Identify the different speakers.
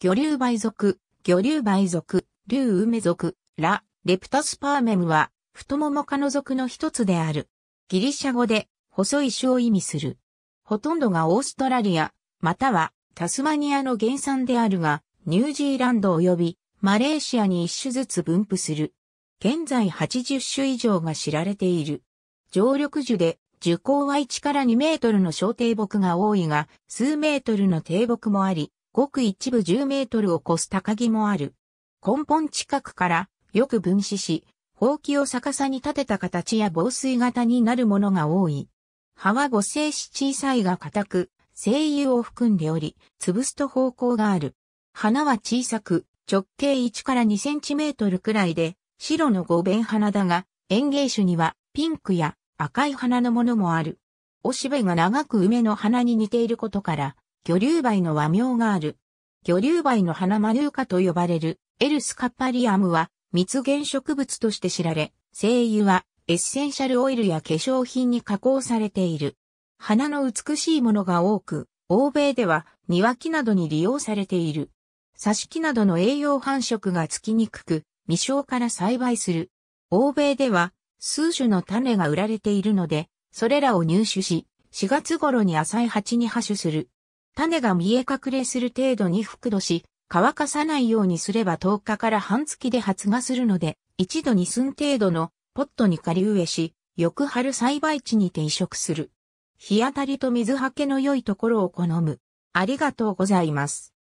Speaker 1: 魚竜梅属、魚竜梅属、
Speaker 2: 竜梅属、ラ、レプタスパーメムは、太もも科の属の一つである。ギリシャ語で、細い種を意味する。ほとんどがオーストラリア、またはタスマニアの原産であるが、ニュージーランド及びマレーシアに一種ずつ分布する。現在80種以上が知られている。常緑樹で、樹高は1から2メートルの小低木が多いが、数メートルの低木もあり、ごく一部10メートルを超す高木もある。根本近くからよく分子し、ほうきを逆さに立てた形や防水型になるものが多い。葉は五星子小さいが硬く、精油を含んでおり、潰すと方向がある。花は小さく、直径1から2センチメートルくらいで、白の五弁花だが、園芸種にはピンクや赤い花のものもある。おしべが長く梅の花に似ていることから、魚竜梅の和名がある。魚竜梅の花マヌーカと呼ばれるエルスカッパリアムは蜜源植物として知られ、精油はエッセンシャルオイルや化粧品に加工されている。花の美しいものが多く、欧米では庭木などに利用されている。挿し木などの栄養繁殖がつきにくく、未生から栽培する。欧米では数種の種が売られているので、それらを入手し、4月頃に浅い鉢に破種する。種が見え隠れする程度に覆土し、乾かさないようにすれば10日から半月で発芽するので、一度に寸程度のポットに仮植えし、翌春栽培地にて移植する。日当たりと水はけの良いところを好む。
Speaker 1: ありがとうございます。